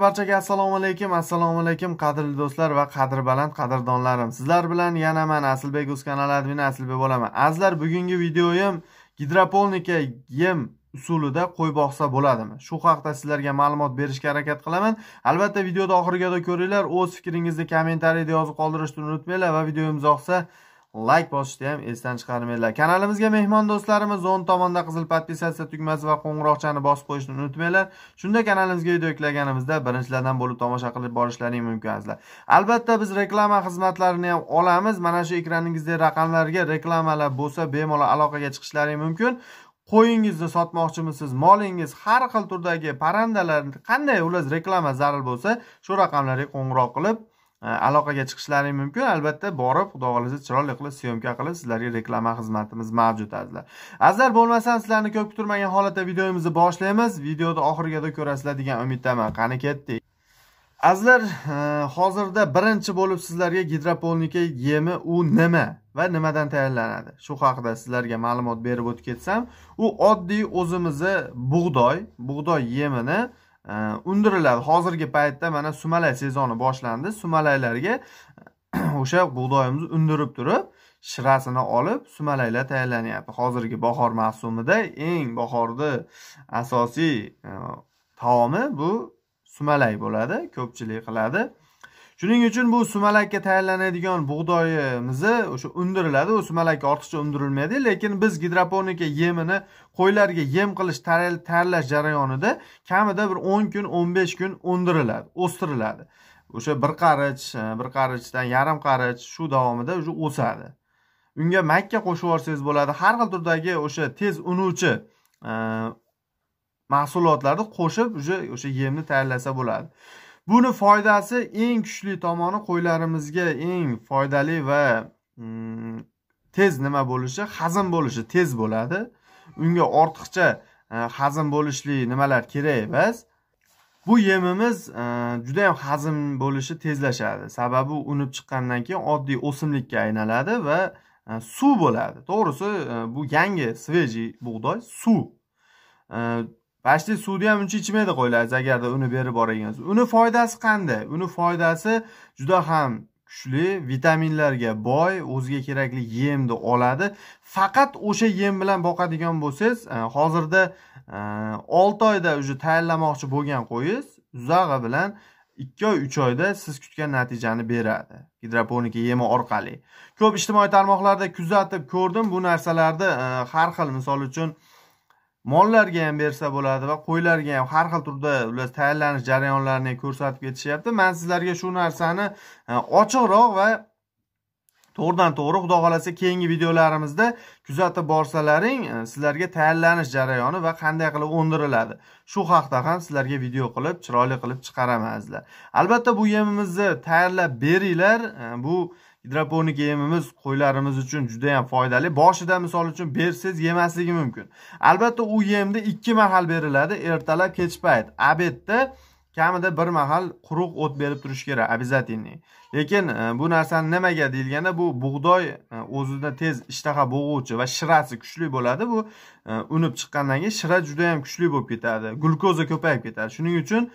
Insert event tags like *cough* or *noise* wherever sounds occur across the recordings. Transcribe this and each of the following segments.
barchaga assalomu alaykum assalomu alaykum qadrli do'stlar va baland qadrdonlarim sizlar bilan yana man asilbek uz kanali admini asilbek bo'laman azizlar bugungi videoyim gidroponika yem usulida qo'y boqsa bo'ladimi shu haqida sizlarga ma'lumot berishga harakat qilaman albatta videoni oxirigacha ko'ringlar o'z fikringizni kommentariyada yozib qoldirishni unutmanglar va videomiz yoqsa layk bosishni ham esdan chiqarmanglar kanalimizga mehmon do'stlarimiz o'ng tomonda qizil podpisatsiya tugmasi va qo'ng'iroqchani bosib qo'yishni unutmanglar shunda kanalimizga video yuklaganimizda birinchilardan bo'lib tomosha qilib borishlaring mumkin azizlar albatta biz reklama xizmatlarini ham olamiz mana shu ekraningizdagi raqamlarga reklamalar bo'lsa bemalol aloqaga chiqishlaring mumkin qo'yingizni sotmoqchimisiz molingiz har xil turdagi parrandalar qanday ular reklama zarur bo'lsa shu raqamlarga qo'ng'iroq qilib aloqaga chiqishlaring mumkin albatta borib xudo xohlasa chiroyli qilib syomka qilib sizlarga reklama xizmatimiz mavjud azizlar azizlar bo'lmasam sizlarni ko'p kutirmagan holatda videomizni boshlaymiz videoni oxirigacha ko'rasizlar degan umiddaman qani ketdik azizlar e, hozirda birinchi bo'lib sizlarga gidroponika yemi u nima va nimadan tayyorlanadi shu haqida sizlarga ma'lumot berib o'tib ketsam u oddiy o'zimizni bug'doy bug'doy yemini Э, undiriladi hozirgi paytda mana sumalay sezoni boshlandi sumalaylarga *clears throat* o'sha bug'doyimizni undirib turib shirasini olib sumalaylar tayyorlanyapti hozirgi bahor mavsumida eng bahorni asosiy e, taomi bu sumalay bo'ladi ko'pchilik qiladi shuning uchun bu sumalakka tayyorlanadigan bug'doyimizni o'sha undiriladi u sumalakka ortiqcha undirilmaydi lekin biz gidroponika yemini qo'ylarga yem qilish tayyorlash jarayonida kamida bir o'n kun o'n besh kun undiriladi o'stiriladi o'sha bir qarich e, bir qarichdan yarim qarich shu davomida уже o'sadi unga makka qo'shib yuborsangiz bo'ladi har xil turdagi o'sha tez unuvchi e, mahsulotlarni qo'shib уже o'sha yemni tayyorlasa bo'ladi buni foydasi eng kuchli tomoni qo'ylarimizga eng foydali va mm, tez nima bo'lishi hazm bo'lishi tez bo'ladi unga ortiqcha e, hazm bo'lishli nimalar kerak emas bu yemimiz e, juda yam hazm bo'lishi tezlashadi sababi unib chiqqandan keyin oddiy o'simlikka aylanadi va e, suv bo'ladi to'g'risi bu yangi svejiy bug'doy suv vashti suvni ham uncha ichmaydi qo'ylar agarda uni berib boradigan uni foydasi qanday uni foydasi juda ham kuchli vitaminlarga boy o'ziga kerakli yemni oladi faqat o'sha yem bilan boqadigan bo'lsangiz e, hozirda e, olti oyda уже tayyorlamoqchi bo'lgan qo'yingiz zag'a bilan ikki oy uch oyda siz kutgan natijani beradi gidroponika yemi orqali ko'p ijtimoiy tarmoqlarda kuzatib ko'rdim bu narsalarni e, har xil misol uchun mollarga ham bersa bo'ladi va qo'ylarga ham har xil turda ular tayyorlanish jarayonlarini ko'rsatib ketishyapti man sizlarga shu narsani e, ochiqroq va to'g'ridan to'g'ri xudo xohlasa keyingi videolarimizda kuzatib borsalaring e, sizlarga tayyorlanish jarayoni va qanday qilib o'ndiriladi shu haqda ham sizlarga video qilib chiroyli qilib chiqaraman azizlar albatta bu yemimizni tayyorlab beringlar e, bu Hidroponik yemimiz qo'ylarimiz uchun juda ham foydali boshida misol uchun bersangiz yemasligi mumkin albatta u yemni ikki mahal beriladi ertalab kech payt obedda kamida bir mahal quruq o't berib turish kerak обязательный lekin e, bu narsani nimaga deyilganda bu bug'doy e, o'zida tez ishtaha bo'g'uvchi va shirasi kuchli bo'ladi bu e, unib chiqqandan keyin shira juda yam kuchli bo'lib ketadi glyukoza ko'payib ketadi shuning uchun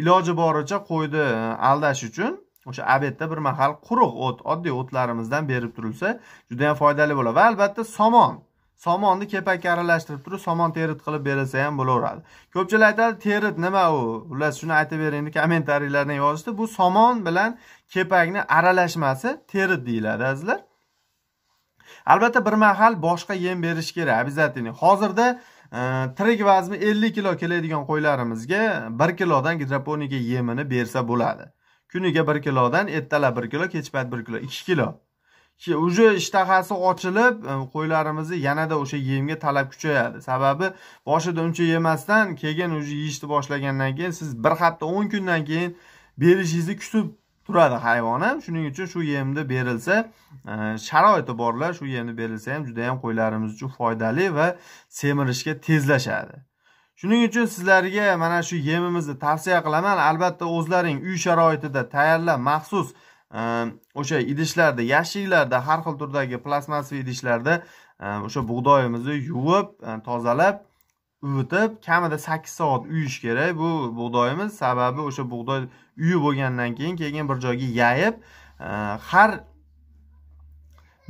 iloji boricha qo'yni aldash uchun o'sha obedda bir mahal quruq o't oddiy o'tlarimizdan berib turilsa juda yam foydali bo'ladi va albatta somon somonni kepakka aralashtirib turib somon terit qilib berilsa ham bo'laveradi ko'pchilik aytadi terit nima u xullas shuni aytib deb kommentariylardan yozishdi bu somon bilan kepakni aralashmasi terit deyiladi azizlar albatta bir mahal boshqa yem berish kerak обязательно hozirda e, tirik vazni ellik kilo keladigan qo'ylarimizga bir kilodan gidroponika yemini bersa bo'ladi kuniga bir kilodan ertalab bir kilo kechpayt 1 bir kilo ikki kilo уже ishtahasi ochilib e, qo'ylarimizni yanada o'sha yemga talab kuchayadi sababi boshida uncha yemasdan keyin уже yeyishni boshlagandan keyin siz bir hafta o'n kundan keyin berishingizni kutib turadi hayvon ham shuning uchun shu yemni berilsa e, sharoiti borlar shu yemni berilsa ham juda yam qo'ylarimiz uchun foydali va semirishga tezlashadi shuning uchun sizlarga mana shu yemimizni tavsiya qilaman albatta o'zlaring uy sharoitida tayyorlab maxsus ehm, o'sha idishlarda yashiklarda har xil turdagi plastmassaviy idishlarda ehm, o'sha bug'doyimizni yuvib ehm, tozalab uvitib kamida sakkiz soat uyish kerak bu bug'doyimiz sababi o'sha bug'doy uyi bo'lgandan keyin keyin bir joyga yayib har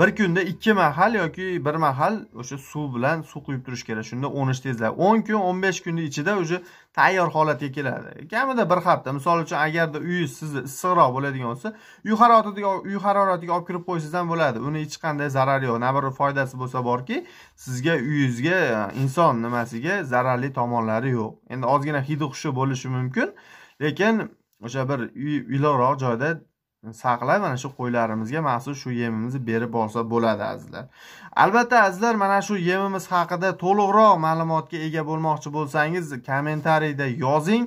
bir kunda ikki mahal yoki bir mahal o'sha suv bilan suv quyib turish kerak shunda o'nishingizlar o'n kun o'n besh kunni ichida уже tayyor holatga keladi kamida bir hafta misol uchun agarda uyingiz sizni issiqroq bo'ladigan bo'lsa uy haroratiga uy haroratiga olib kirib qo'ysangiz ham bo'ladi uni hech qanday zarari yo'q na bir foydasi bo'lsa borki sizga uyingizga inson nimasiga zararli tomonlari yo'q endi ozgina hidi hushi bo'lishi mumkin lekin o'sha bir iliqroq joyda saqlab mana shu qo'ylarimizga maxsus shu yemimizni berib borsa bo'ladi azizlar albatta azizlar mana shu yemimiz haqida to'liqroq ma'lumotga ega bo'lmoqchi bo'lsangiz kommentariyda yozing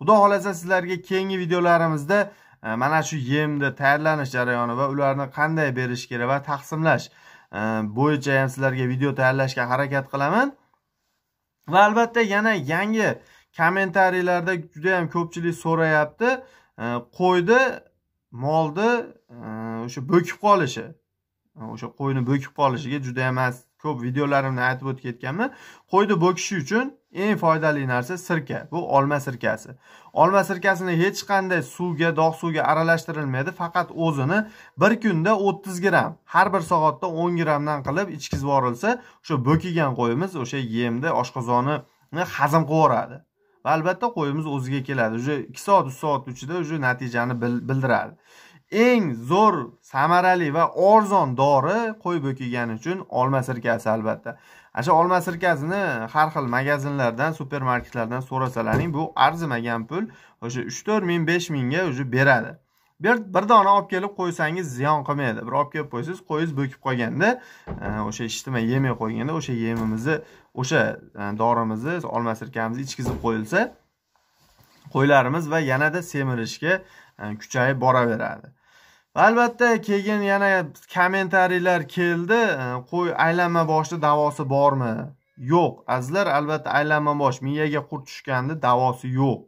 xudo xohlasa sizlarga keyingi videolarimizda e, mana shu yemni tayyorlanish jarayoni va ularni qanday berish kerak va taqsimlash e, bo'yicha ham sizlarga video tayyorlashga harakat qilaman va albatta yana yangi kommentariylarda judayam ko'pchilik so'rayapti e, qo'yni molni eh, o'sha bo'kib qolishi o'sha qo'yni bo'kib qolishiga juda ham ko'p videolarimda aytib o'tib ketganman qo'yni bo'kishi uchun eng foydali narsa sirka bu olma sirkasi olma sirkasini hech qanday suvga dog' suvga aralashtirilmaydi faqat o'zini bir kunda o'ttiz gramm har bir soatda o'n grammdan qilib ichkizib yuborilsa o'sha bo'kigan qo'yimiz o'sha yemni oshqozoni hazm qilib yuboradi va albatta qo'yimiz o'ziga keladi уже ikki soat uch soat ichida уже natijani bildiradi eng zo'r samarali va arzon dori qo'y bo'kigani uchun olma sirkasi albatta ana shu olma sirkasini har xil magazinlardan supermarketlardan so'rasalaring bu arzimagan pul o'sha uch to'rt ming besh mingga уже beradi bir bir dona olib kelib qo'ysangiz ziyon qilmaydi bir olib kelib qo'ysangiz qo'yingiz bo'kib qolganda e, o'sha ishtima yemay qo'yganda o'sha yemimizni o'sha e, dorimizni olma sirkamizni ichkizib qo'yilsa qo'ylarimiz va yanada semirishga e, kuchayib boraveradi va albatta keyin yana kommentariylar keldi qo'y aylanma boshni davosi bormi yo'q azizlar albatta aylanma bosh miyaga qurt tushganni davosi yo'q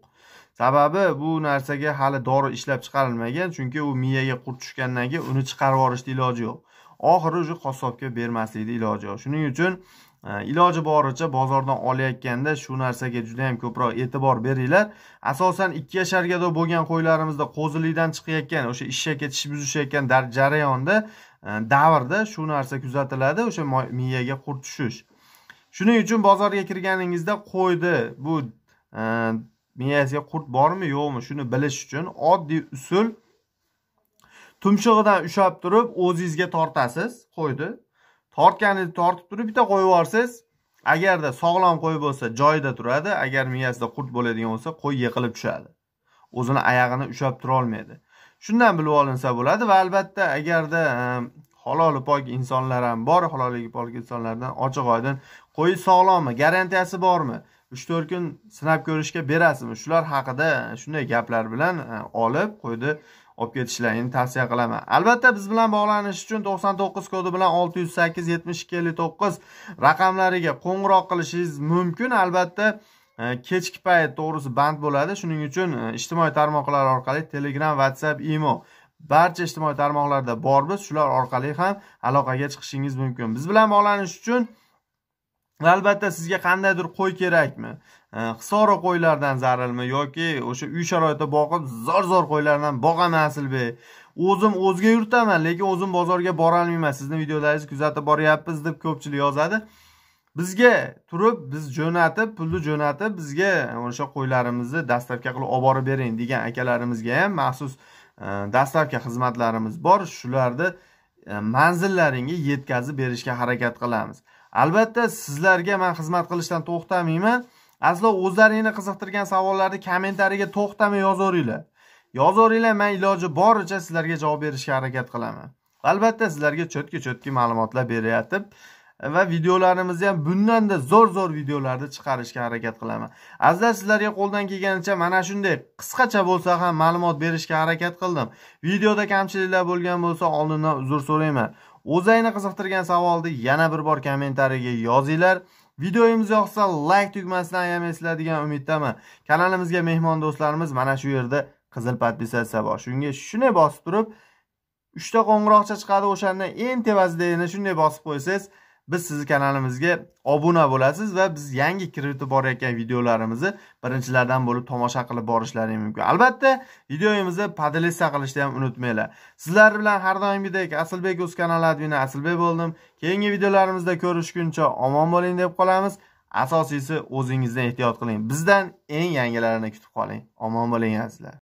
sababi bu narsaga hali dori ishlab chiqarilmagan chunki u miyaga qurt tushgandan keyin uni chiqarib yuborishni iloji yo'q oxiri уже qassobga bermaslikni iloji yo'q shuning uchun e, iloji boricha bozordan olayotganda shu narsaga juda yam ko'proq e'tibor beringlar asosan ikki yashargado bo'lgan qo'ylarimizda qo'zilikdan chiqayotgan o'sha ishakka tish buzishayotgan jarayonda e, davrda shu narsa kuzatiladi o'sha miyaga qurt tushish shuning uchun bozorga kirganingizda qo'yni bu e, miyasiga qurt bormi yo'qmi shuni bilish uchun oddiy usul tumshug'idan ushlab turib o'zingizga tortasiz qo'yni tortganingizni tortib turib bitta qo'yib yuborsangiz agarda sog'lom qo'y bo'lsa joyida turadi agar miyasida qurt bo'ladigan bo'lsa qo'y yiqilib tushadi o'zini oyog'ini ushlab turolmaydi shundan bilib olinsa bo'ladi va albatta agarda ehm, haloli pok insonlar ham bor haloligi pok insonlardan ochiq oydin qo'yi sog'lommi garantiyasi bormi 3-4 kun sinab ko'rishga berasizmi shular haqida shunday gaplar bilan e, olib qo'ydi olib ketishlarini tavsiya qilaman albatta biz bilan bog'lanish uchun 99 kodi bilan ikki ellik to'qqiz raqamlariga qo'ng'iroq qilishingiz mumkin albatta e, kechki payt to'g'risi band bo'ladi shuning uchun e, ijtimoiy tarmoqlar orqali telegram whatsapp imo barcha ijtimoiy tarmoqlarda bormiz shular orqali ham aloqaga chiqishingiz mumkin biz bilan bog'lanish uchun va albatta sizga qandaydir qo'y kerakmi qisora qo'ylardan zarilmi yoki o'sha uy sharoitida boqib zor zor qo'ylardan boqaman aslbek o'zim o'zga yurtaman, lekin o'zim bozorga borolmayman sizni videolaringizni kuzatib boryapmiz deb ko'pchilik yozadi bizga turib biz jo'natib pulni jo'natib bizga o'sha qo'ylarimizni dastavka qilib olib borib bering degan akalarimizga ham maxsus e, dastavka xizmatlarimiz bor shularni e, manzillaringga yetkazib berishga harakat qilamiz albatta sizlarga man xizmat qilishdan to'xtamayman aslo o'zlaringni qiziqtirgan savollarni kommentariyaga to'xtamay yozaveringlar yozaveringlar man iloji boricha sizlarga javob berishga harakat qilaman albatta sizlarga cho'tki cho'tki ma'lumotlar berayotib va videolarimizni ham bundanda zo'r zo'r videolarni chiqarishga harakat qilaman azizlar sizlarga qo'ldan kelganicha mana shunday qisqacha bo'lsa ham ma'lumot berishga harakat qildim videoda kamchiliklar bo'lgan bo'lsa oldindan uzr so'rayman o'zayni qiziqtirgan savolni yana bir bor kommentariyaga yozinglar videomiz yoqsa layk tugmasini ayamaysizlar umiddaman kanalimizga mehmon do'stlarimiz mana shu yerda qizil podpisatsiya bor shunga shunday bosib turib uchta qo'ng'iroqcha chiqadi o'shandan eng tepasida yana shunday bosib qo'ysangiz biz sizni kanalimizga obuna bo'lasiz va biz yangi kiritib borayotgan videolarimizni birinchilardan bo'lib tomosha qilib borishlaringiz mumkin albatta videomizni podelitsiya qilishni ham unutmanglar sizlar bilan har doimgidek asilbek uz kanali admini asilbek bo'ldim keyingi videolarimizda ko'rishguncha omon bo'ling deb qolamiz asosiysi o'zingizdan ehtiyot qiling bizdan eng yangilarini kutib qoling omon bo'ling azizlar